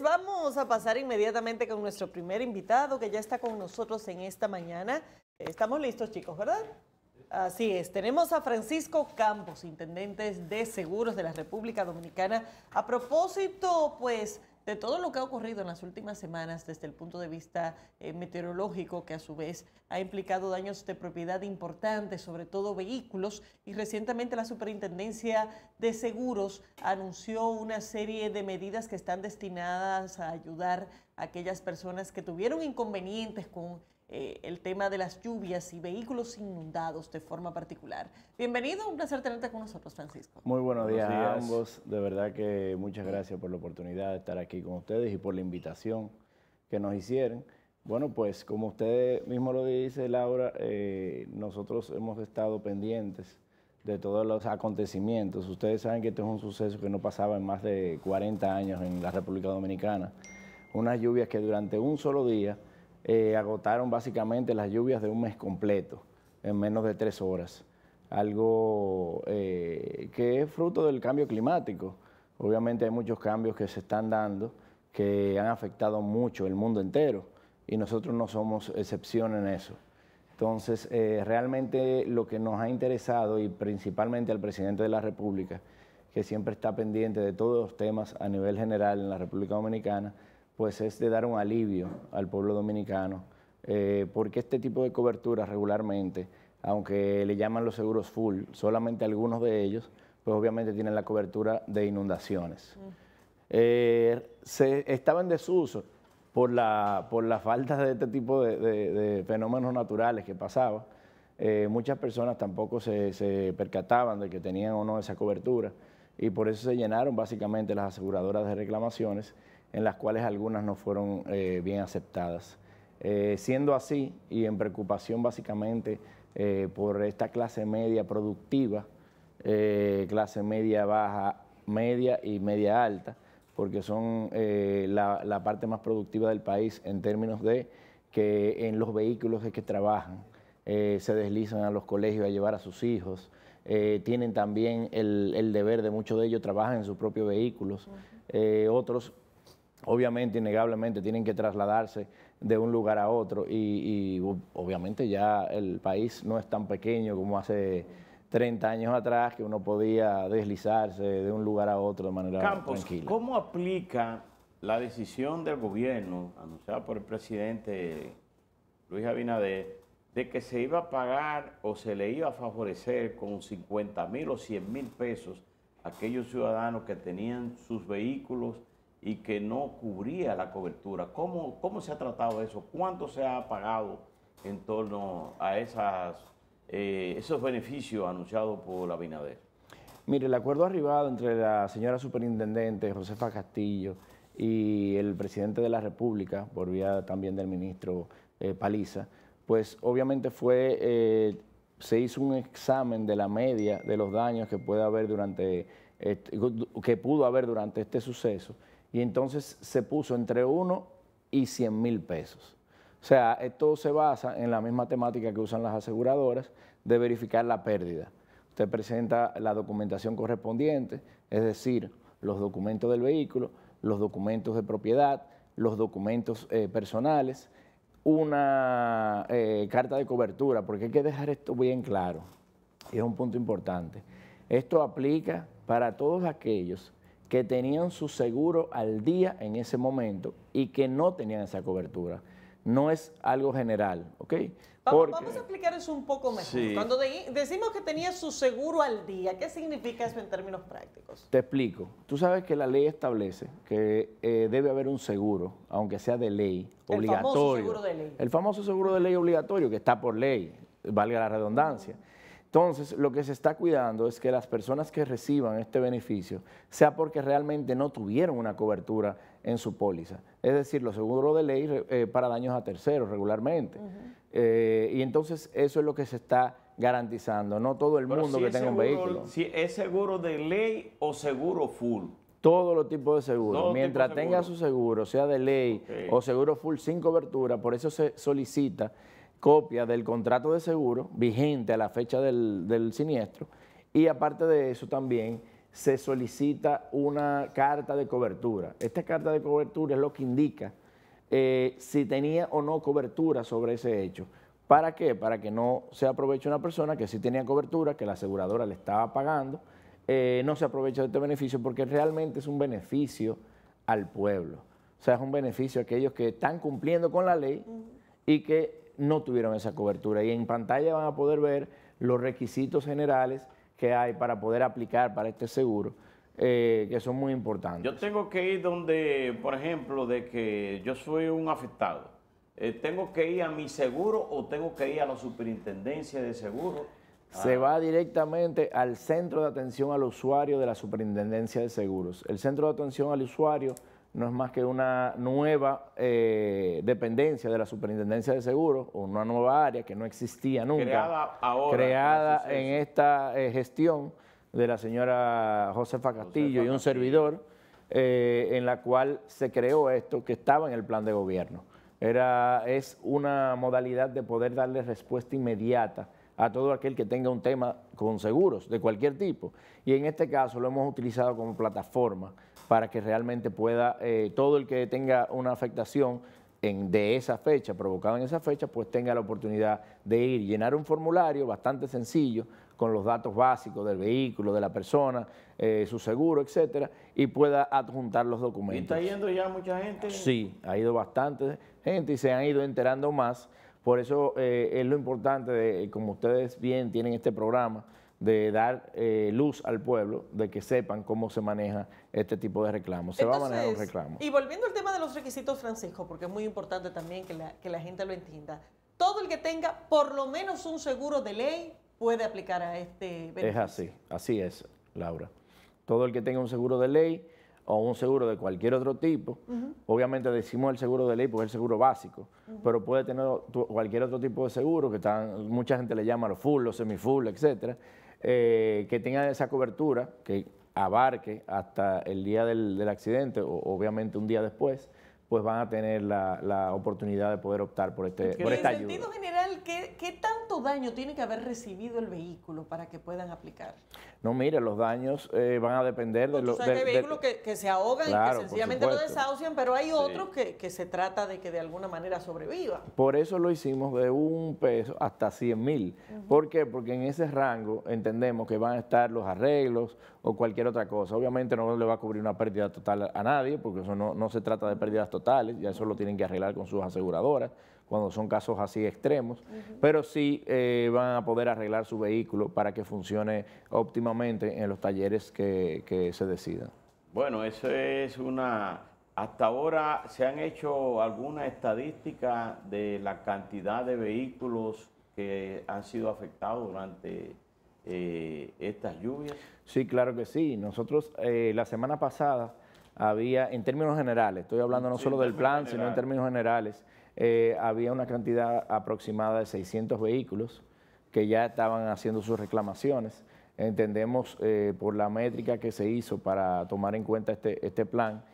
vamos a pasar inmediatamente con nuestro primer invitado que ya está con nosotros en esta mañana. Eh, estamos listos, chicos, ¿verdad? Así es, tenemos a Francisco Campos, intendente de Seguros de la República Dominicana. A propósito, pues, de todo lo que ha ocurrido en las últimas semanas desde el punto de vista eh, meteorológico, que a su vez ha implicado daños de propiedad importantes, sobre todo vehículos, y recientemente la Superintendencia de Seguros anunció una serie de medidas que están destinadas a ayudar a aquellas personas que tuvieron inconvenientes con eh, el tema de las lluvias y vehículos inundados de forma particular. Bienvenido, un placer tenerte con nosotros, Francisco. Muy buenos, días, a ambos. De verdad que muchas gracias por la oportunidad de estar aquí con ustedes y por la invitación que nos hicieron. Bueno, pues como usted mismo lo dice, Laura, eh, nosotros hemos estado pendientes de todos los acontecimientos. Ustedes saben que este es un suceso que no pasaba en más de 40 años en la República Dominicana. Unas lluvias que durante un solo día eh, agotaron básicamente las lluvias de un mes completo, en menos de tres horas. Algo eh, que es fruto del cambio climático. Obviamente hay muchos cambios que se están dando que han afectado mucho el mundo entero y nosotros no somos excepción en eso. Entonces, eh, realmente lo que nos ha interesado y principalmente al presidente de la República, que siempre está pendiente de todos los temas a nivel general en la República Dominicana, pues es de dar un alivio al pueblo dominicano, eh, porque este tipo de coberturas regularmente, aunque le llaman los seguros full, solamente algunos de ellos, pues obviamente tienen la cobertura de inundaciones. Eh, se, estaba en desuso por la, por falta de este tipo de, fenómenos naturales que pasaba. Eh, muchas personas tampoco se, se, percataban de que tenían o no esa cobertura y por eso se llenaron básicamente las aseguradoras de reclamaciones en las cuales algunas no fueron eh, bien aceptadas. Eh, siendo así, y en preocupación básicamente eh, por esta clase media productiva, clase media baja, media y media alta, porque son la, parte más productiva del país en términos de que en los vehículos de que trabajan, se deslizan a los colegios a llevar a sus hijos, tienen también el, deber de muchos de ellos trabajan en sus propios vehículos, otros obviamente, innegablemente, tienen que trasladarse de un lugar a otro y, obviamente ya el país no es tan pequeño como hace 30 años atrás que uno podía deslizarse de un lugar a otro de manera Campos, tranquila. ¿cómo aplica la decisión del gobierno anunciada por el presidente Luis Abinader de que se iba a pagar o se le iba a favorecer con 50 mil o 100 mil pesos a aquellos ciudadanos que tenían sus vehículos y que no cubría la cobertura. ¿Cómo, cómo se ha tratado eso? ¿Cuánto se ha pagado en torno a esas, eh, esos beneficios anunciados por la Binader? Mire, el acuerdo arribado entre la señora superintendente Josefa Castillo y el presidente de la República, por vía también del ministro eh, Paliza, pues obviamente fue, eh, se hizo un examen de la media de los daños que puede haber durante, este, que pudo haber durante este suceso y entonces se puso entre 1 y 100 mil pesos. O sea, esto se basa en la misma temática que usan las aseguradoras de verificar la pérdida. Usted presenta la documentación correspondiente, es decir, los documentos del vehículo, los documentos de propiedad, los documentos eh, personales, una eh, carta de cobertura, porque hay que dejar esto bien claro, y es un punto importante. Esto aplica para todos aquellos que tenían su seguro al día en ese momento y que no tenían esa cobertura. No es algo general, ¿ok? Vamos, a explicar eso un poco mejor. Cuando decimos que tenía su seguro al día, ¿qué significa eso en términos prácticos? Te explico. Tú sabes que la ley establece que eh, debe haber un seguro, aunque sea de ley, obligatorio. El famoso seguro de ley. El famoso seguro de ley obligatorio, que está por ley, valga la redundancia. Entonces, lo que se está cuidando es que las personas que reciban este beneficio sea porque realmente no tuvieron una cobertura en su póliza. Es decir, los seguros de ley eh, para daños a terceros regularmente. Eh, y entonces eso es lo que se está garantizando. No todo el mundo que tenga un vehículo. es seguro de ley o seguro full. Todos los tipos de seguro, Mientras tenga su seguro, sea de ley o seguro full sin cobertura, por eso se solicita copia del contrato de seguro vigente a la fecha del, siniestro y aparte de eso también se solicita una carta de cobertura. Esta carta de cobertura es lo que indica eh, si tenía o no cobertura sobre ese hecho. ¿Para qué? Para que no se aproveche una persona que sí tenía cobertura, que la aseguradora le estaba pagando, eh, no se aproveche de este beneficio porque realmente es un beneficio al pueblo. O sea, es un beneficio a aquellos que están cumpliendo con la ley y que no tuvieron esa cobertura. Y en pantalla van a poder ver los requisitos generales que hay para poder aplicar para este seguro, eh, que son muy importantes. Yo tengo que ir donde, por ejemplo, de que yo soy un afectado. Eh, ¿Tengo que ir a mi seguro o tengo que ir a la superintendencia de seguro? Se ah. va directamente al centro de atención al usuario de la superintendencia de seguros. El centro de atención al usuario no es más que una nueva eh, dependencia de la Superintendencia de Seguros, una nueva área que no existía nunca. Creada ahora. Creada en esta eh, gestión de la señora Josefa Castillo y un servidor, eh, en la cual se creó esto que estaba en el plan de gobierno. Era, es una modalidad de poder darle respuesta inmediata a todo aquel que tenga un tema con seguros de cualquier tipo. Y en este caso lo hemos utilizado como plataforma para que realmente pueda eh, todo el que tenga una afectación de esa fecha, provocada en esa fecha, pues tenga la oportunidad de ir, llenar un formulario bastante sencillo con los datos básicos del vehículo, de la persona, eh, su seguro, etcétera, y pueda adjuntar los documentos. ¿Y está yendo ya mucha gente? Sí, ha ido bastante gente y se han ido enterando más. Por eso eh, es lo importante, de, como ustedes bien tienen este programa, de dar eh, luz al pueblo, de que sepan cómo se maneja este tipo de reclamos. Se va a manejar un reclamo. Y volviendo al tema de los requisitos, Francisco, porque es muy importante también que la, gente lo entienda. Todo el que tenga por lo menos un seguro de ley puede aplicar a este beneficio. Es así, así es, Laura. Todo el que tenga un seguro de ley o un seguro de cualquier otro tipo, obviamente decimos el seguro de ley porque es el seguro básico, pero puede tener cualquier otro tipo de seguro, que están, mucha gente le llama los full, los semifull, etcétera, eh, que tengan esa cobertura, que abarque hasta el día del, accidente, o obviamente un día después, pues van a tener la, oportunidad de poder optar por, este, por esta ayuda. ¿qué, tanto daño tiene que haber recibido el vehículo para que puedan aplicar? No, mire, los daños eh, van a depender de los... hay vehículos que, se ahogan y que sencillamente lo desahucian, pero hay otros que, se trata de que de alguna manera sobreviva. Por eso lo hicimos de un peso hasta 100 mil. ¿Por qué? Porque en ese rango entendemos que van a estar los arreglos o cualquier otra cosa. Obviamente no le va a cubrir una pérdida total a nadie, porque eso no, no se trata de pérdidas totales, ya eso lo tienen que arreglar con sus aseguradoras cuando son casos así extremos, pero sí eh, van a poder arreglar su vehículo para que funcione óptimamente en los talleres que, se decidan. Bueno, eso es una... Hasta ahora se han hecho alguna estadística de la cantidad de vehículos que han sido afectados durante eh, estas lluvias. Sí, claro que sí. Nosotros eh, la semana pasada había, en términos generales, estoy hablando no solo del plan, sino en términos generales, eh, había una cantidad aproximada de 600 vehículos que ya estaban haciendo sus reclamaciones. Entendemos eh, por la métrica que se hizo para tomar en cuenta este, este plan,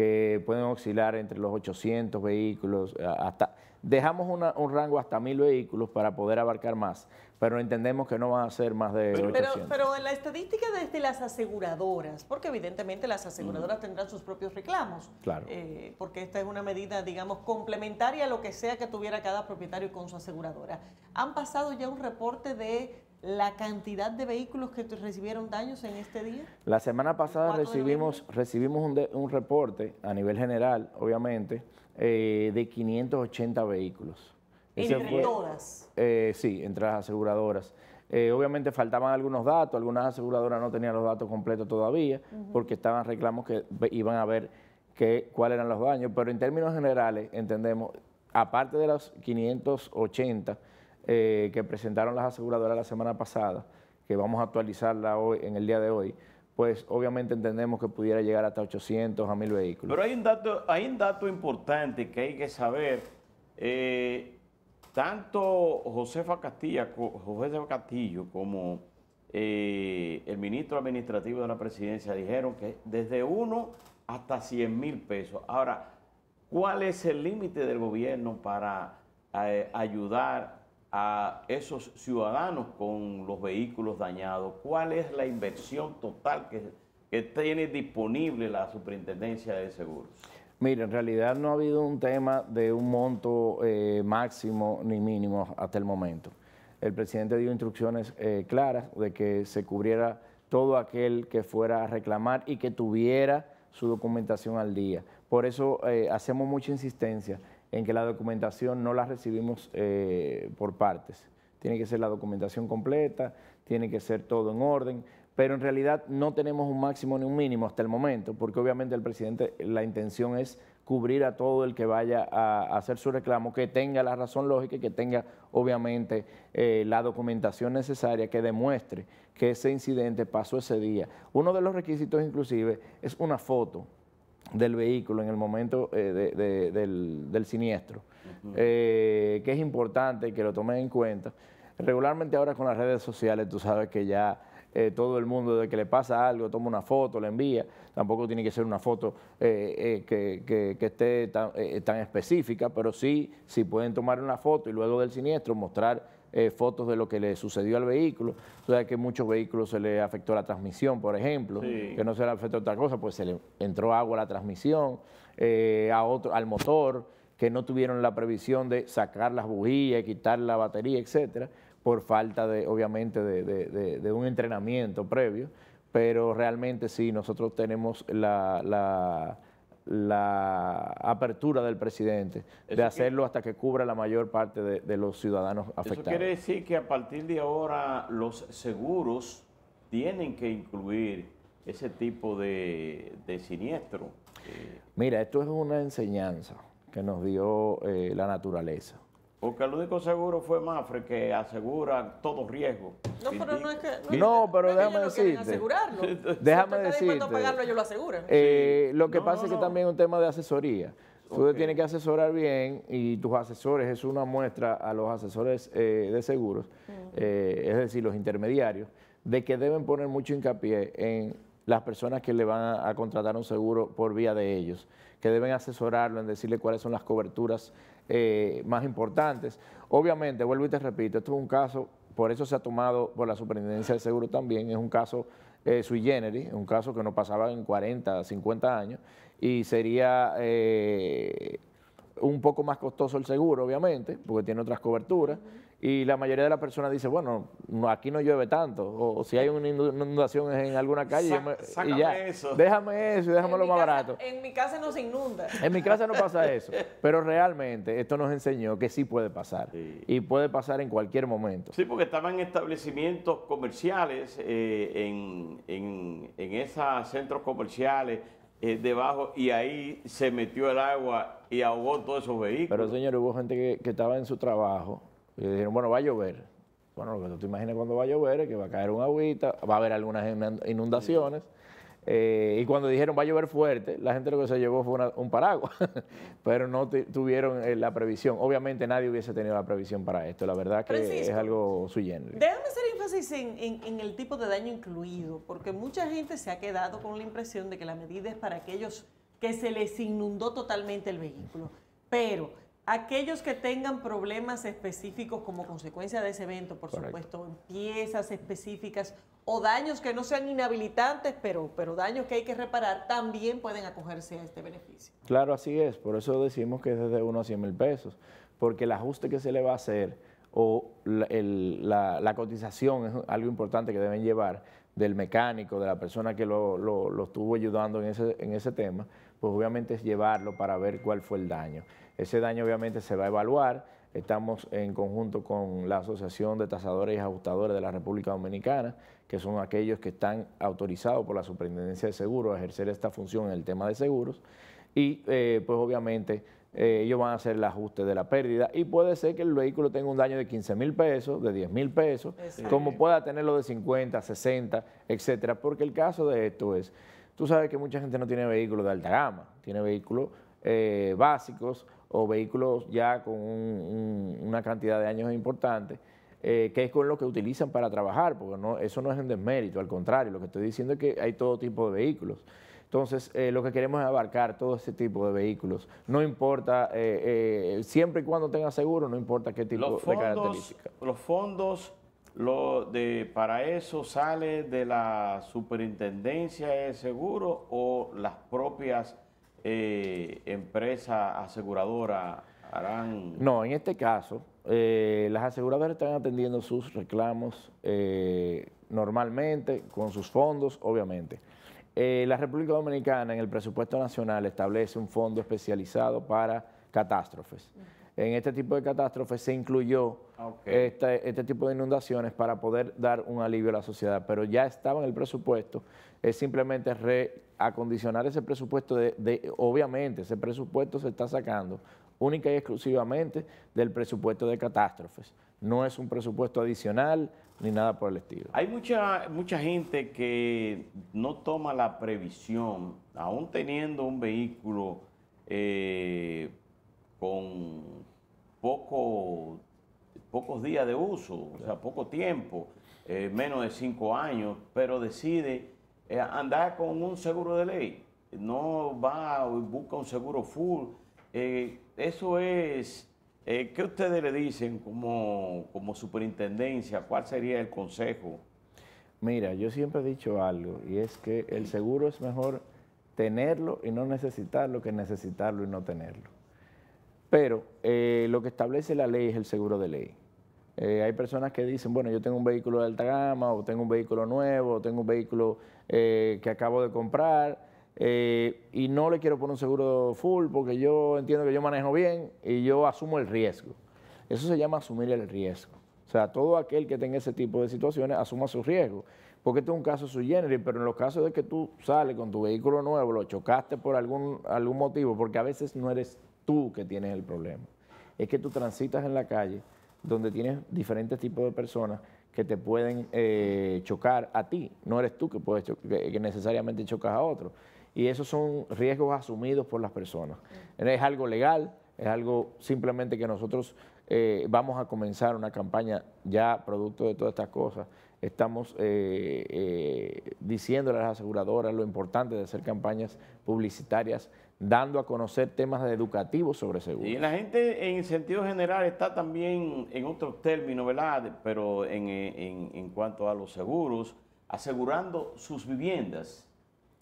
que pueden oscilar entre los 800 vehículos, eh, hasta dejamos un rango hasta 1000 vehículos para poder abarcar más, pero entendemos que no van a ser más de pero, Pero, en la estadística desde las aseguradoras, porque evidentemente las aseguradoras tendrán sus propios reclamos, claro. Eh, porque esta es una medida, digamos, complementaria a lo que sea que tuviera cada propietario con su aseguradora. ¿Han pasado ya un reporte de la cantidad de vehículos que recibieron daños en este día? La semana pasada recibimos, recibimos un, reporte a nivel general, obviamente, eh, de 580 vehículos. ¿Entre todas? Eh, sí, entre las aseguradoras. Eh, obviamente faltaban algunos datos, algunas aseguradoras no tenían los datos completos todavía, porque estaban reclamos que iban a ver cuáles eran los daños, pero en términos generales entendemos, aparte de los 580, eh, que presentaron las aseguradoras la semana pasada, que vamos a actualizarla hoy, en el día de hoy, pues obviamente entendemos que pudiera llegar hasta 800 a 1000 vehículos. Pero hay un dato, hay un dato importante que hay que saber. Eh, tanto Josefa, Castilla, Josefa Castillo como eh, el ministro administrativo de la presidencia dijeron que desde 1 hasta 100 mil pesos. Ahora, ¿cuál es el límite del gobierno para ayudar a esos ciudadanos con los vehículos dañados? ¿Cuál es la inversión total que, tiene disponible la Superintendencia de Seguros? Mira, en realidad no ha habido un tema de un monto eh, máximo ni mínimo hasta el momento. El presidente dio instrucciones eh, claras de que se cubriera todo aquel que fuera a reclamar y que tuviera su documentación al día. Por eso eh, hacemos mucha insistencia en que la documentación no la recibimos eh, por partes. Tiene que ser la documentación completa, tiene que ser todo en orden, pero en realidad no tenemos un máximo ni un mínimo hasta el momento, porque obviamente el presidente, la intención es cubrir a todo el que vaya a hacer su reclamo, que tenga la razón lógica y que tenga obviamente eh, la documentación necesaria que demuestre que ese incidente pasó ese día. Uno de los requisitos inclusive es una foto del vehículo en el momento eh, del, siniestro, eh, que es importante que lo tomen en cuenta. Regularmente ahora con las redes sociales tú sabes que ya eh, todo el mundo de que le pasa algo toma una foto, la envía, tampoco tiene que ser una foto que, que, esté tan, específica, pero sí, si pueden tomar una foto y luego del siniestro mostrar eh, fotos de lo que le sucedió al vehículo. O sea, que muchos vehículos se le afectó la transmisión, por ejemplo, que no se le afectó otra cosa, pues se le entró agua a la transmisión, eh, a otro, al motor, que no tuvieron la previsión de sacar las bujías, quitar la batería, etcétera, por falta de, obviamente, de, un entrenamiento previo. Pero realmente sí, nosotros tenemos la la apertura del presidente de hacerlo hasta que cubra la mayor parte de, los ciudadanos afectados. Eso quiere decir que a partir de ahora los seguros tienen que incluir ese tipo de, siniestro. Mira, esto es una enseñanza que nos dio eh, la naturaleza. Porque el único seguro fue Mafre que asegura todo riesgo. No, pero no es que. No, pero déjame decirte. déjame si decirte. pagarlo, ellos lo aseguran. Eh, lo que pasa es que también es un tema de asesoría. Tú tienes que asesorar bien y tus asesores, es una muestra a los asesores eh, de seguros, mm. eh, es decir, los intermediarios, de que deben poner mucho hincapié en las personas que le van a, contratar un seguro por vía de ellos, que deben asesorarlo en decirle cuáles son las coberturas eh, más importantes. Obviamente, vuelvo y te repito, esto es un caso, por eso se ha tomado por la Superintendencia del Seguro también, es un caso eh, sui generis, un caso que no pasaba en 40, 50 años, y sería eh, un poco más costoso el seguro, obviamente, porque tiene otras coberturas, y la mayoría de las personas dice, bueno, aquí no llueve tanto, o, si hay una inundación en alguna calle, y ya, eso. déjame eso y déjame lo más barato. En mi casa no se inunda. En mi casa no pasa eso, pero realmente esto nos enseñó que sí puede pasar, y puede pasar en cualquier momento. Sí, porque estaban establecimientos comerciales eh, en, en, en esos centros comerciales, eh, debajo y ahí se metió el agua y ahogó todos esos vehículos. Pero señor, hubo gente que, estaba en su trabajo y dijeron, bueno, va a llover. Bueno, lo que tú te imaginas cuando va a llover es que va a caer un agüita, va a haber algunas inundaciones. Eh, y cuando dijeron va a llover fuerte, la gente lo que se llevó fue un paraguas, pero no tuvieron eh, la previsión. Obviamente nadie hubiese tenido la previsión para esto, la verdad que es algo suyendo. Déjame hacer énfasis en, el tipo de daño incluido, porque mucha gente se ha quedado con la impresión de que la medida es para aquellos que se les inundó totalmente el vehículo, pero Aquellos que tengan problemas específicos como consecuencia de ese evento, por supuesto, piezas específicas o daños que no sean inhabilitantes, pero, pero daños que hay que reparar, también pueden acogerse a este beneficio. Claro, así es. Por eso decimos que es desde 1 a 100 mil pesos, porque el ajuste que se le va a hacer o la, cotización es algo importante que deben llevar del mecánico, de la persona que lo, estuvo ayudando ese, en ese tema, pues obviamente es llevarlo para ver cuál fue el daño. Ese daño obviamente se va a evaluar, estamos en conjunto con la Asociación de Tasadores y Ajustadores de la República Dominicana, que son aquellos que están autorizados por la Superintendencia de Seguros a ejercer esta función en el tema de seguros, y eh, pues obviamente eh, ellos van a hacer el ajuste de la pérdida y puede ser que el vehículo tenga un daño de 15 mil pesos, de 10 mil pesos, como pueda tenerlo de 50, 60, etcétera, porque el caso de esto es Tú sabes que mucha gente no tiene vehículos de alta gama, tiene vehículos eh, básicos o vehículos ya con una cantidad de años importante, eh, que es con lo que utilizan para trabajar, porque no, eso no es un desmérito, al contrario, lo que estoy diciendo es que hay todo tipo de vehículos. Entonces, eh, lo que queremos es abarcar todo ese tipo de vehículos. No importa, siempre y cuando tenga seguro, no importa qué tipo de característica. Los fondos lo de, ¿Para eso sale de la superintendencia de seguro o las propias eh, empresas aseguradoras harán...? No, en este caso, eh, las aseguradoras están atendiendo sus reclamos eh, normalmente, con sus fondos, obviamente. la República Dominicana en el presupuesto nacional establece un fondo especializado para catástrofes en este tipo de catástrofes se incluyó ah, este, tipo de inundaciones para poder dar un alivio a la sociedad, pero ya estaba en el presupuesto, es simplemente reacondicionar ese presupuesto, de, obviamente ese presupuesto se está sacando única y exclusivamente del presupuesto de catástrofes, no es un presupuesto adicional ni nada por el estilo. Hay mucha, mucha gente que no toma la previsión, aún teniendo un vehículo eh, con poco, pocos días de uso, o sea, poco tiempo, eh, menos de cinco años, pero decide eh, andar con un seguro de ley, no va y busca un seguro full. Eh, eso es, ¿qué ustedes le dicen como, como superintendencia? ¿Cuál sería el consejo? Mira, yo siempre he dicho algo, y es que el seguro es mejor tenerlo y no necesitarlo que necesitarlo y no tenerlo. Pero eh, lo que establece la ley es el seguro de ley. Eh, hay personas que dicen, bueno, yo tengo un vehículo de alta gama, o tengo un vehículo nuevo, o tengo un vehículo eh, que acabo de comprar, y no le quiero poner un seguro full porque yo entiendo que yo manejo bien y yo asumo el riesgo. Eso se llama asumir el riesgo. O sea, todo aquel que tenga ese tipo de situaciones asuma su riesgo. Porque este es un caso su generis, pero en los casos de que tú sales con tu vehículo nuevo, lo chocaste por algún, algún motivo, porque a veces no eres tú que tienes el problema. Es que tú transitas en la calle donde tienes diferentes tipos de personas que te pueden eh, chocar a ti. No eres tú que, puedes que necesariamente chocas a otro. Y esos son riesgos asumidos por las personas. Es algo legal, es algo simplemente que nosotros eh, vamos a comenzar una campaña ya producto de todas estas cosas. Estamos eh, eh, diciéndole a las aseguradoras lo importante de hacer campañas publicitarias, dando a conocer temas educativos sobre seguros. Y la gente en sentido general está también en otros términos, ¿verdad? Pero en, en cuanto a los seguros, asegurando sus viviendas.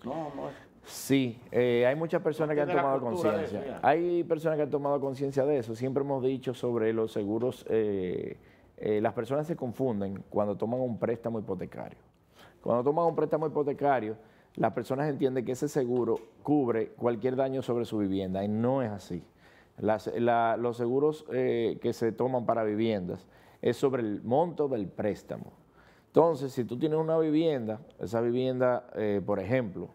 No, no Sí, eh, hay muchas personas que han tomado conciencia. Hay personas que han tomado conciencia de eso. Siempre hemos dicho sobre los seguros, eh, eh, las personas se confunden cuando toman un préstamo hipotecario. Cuando toman un préstamo hipotecario, las personas entienden que ese seguro cubre cualquier daño sobre su vivienda y no es así. los seguros que se toman para viviendas es sobre el monto del préstamo. Entonces, si tú tienes una vivienda, esa vivienda, por ejemplo,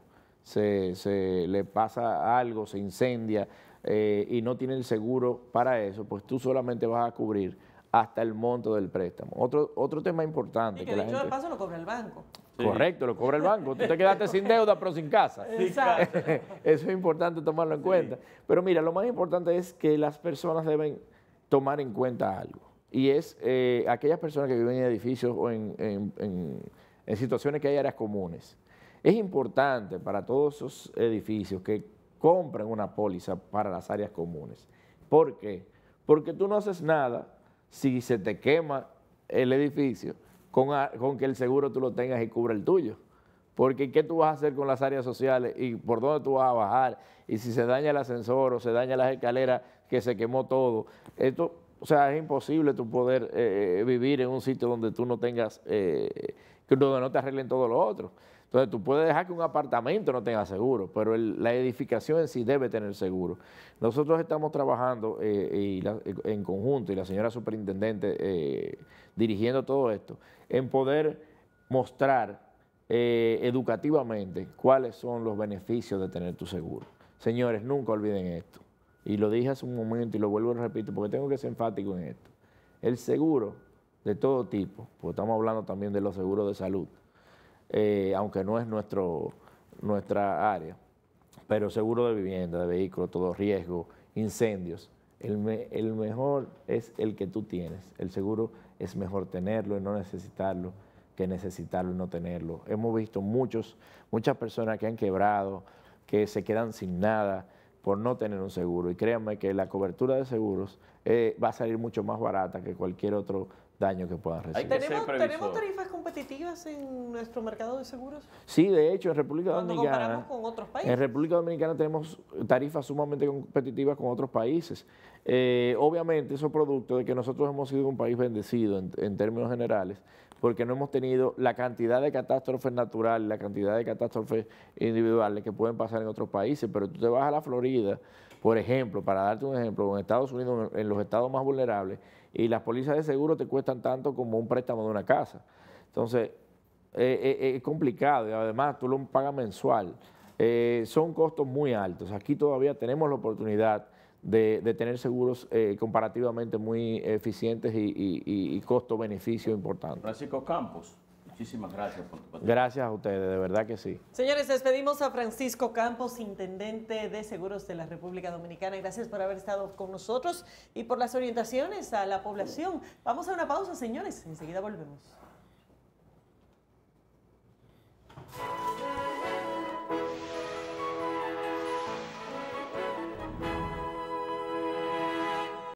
se, se le pasa algo, se incendia eh, y no tiene el seguro para eso, pues tú solamente vas a cubrir hasta el monto del préstamo. Otro, otro tema importante. que, la de paso lo cobra el banco. Correcto, lo cobra el banco. Tú te quedaste sin deuda, pero sin casa. Exacto. Eso es importante tomarlo en cuenta. Pero mira, lo más importante es que las personas deben tomar en cuenta algo. Y es eh, aquellas personas que viven en edificios o en situaciones que hay áreas comunes. Es importante para todos esos edificios que compren una póliza para las áreas comunes. ¿Por qué? Porque tú no haces nada si se te quema el edificio con, que el seguro tú lo tengas y cubra el tuyo. Porque ¿qué tú vas a hacer con las áreas sociales y por dónde tú vas a bajar? Y si se daña el ascensor o se daña las escaleras, que se quemó todo. Esto, o sea, es imposible tú poder eh, eh, vivir en un sitio donde tú no tengas, eh, donde no te arreglen todo lo otro. Entonces tú puedes dejar que un apartamento no tenga seguro, pero la edificación en sí debe tener seguro. Nosotros estamos trabajando eh, eh, en conjunto y la señora superintendente eh, dirigiendo todo esto, en poder mostrar educativamente cuáles son los beneficios de tener tu seguro. Señores, nunca olviden esto. Y lo dije hace un momento y lo vuelvo a repetir porque tengo que ser enfático en esto. El seguro de todo tipo, porque estamos hablando también de los seguros de salud, eh, aunque no es nuestro, nuestra área. Pero seguro de vivienda, de vehículo, todo riesgo, incendios. El, mejor es el que tú tienes. El seguro es mejor tenerlo y no necesitarlo que necesitarlo y no tenerlo. Hemos visto muchos, muchas personas que han quebrado, que se quedan sin nada por no tener un seguro. Y créanme que la cobertura de seguros eh, va a salir mucho más barata que cualquier otro daño que puedan recibir. ¿Tenemos, tarifas competitivas en nuestro mercado de seguros? Sí, de hecho, en República Cuando comparamos con otros países. En República Dominicana tenemos tarifas sumamente competitivas con otros países. Eh, obviamente, eso es producto de que nosotros hemos sido un país bendecido en, en términos generales, porque no hemos tenido la cantidad de catástrofes naturales, la cantidad de catástrofes individuales que pueden pasar en otros países, pero tú te vas a la Florida, por ejemplo, para darte un ejemplo, en Estados Unidos, en los estados más vulnerables, y las pólizas de seguro te cuestan tanto como un préstamo de una casa. Entonces, eh, eh, eh, es complicado y además tú lo pagas mensual. son costos muy altos. Aquí todavía tenemos la oportunidad de, tener seguros comparativamente muy eficientes y, y costo-beneficio importante. Francisco Campos. Muchísimas gracias por tu Gracias a ustedes, de verdad que sí. Señores, despedimos a Francisco Campos, Intendente de Seguros de la República Dominicana. Gracias por haber estado con nosotros y por las orientaciones a la población. Vamos a una pausa, señores. Enseguida volvemos.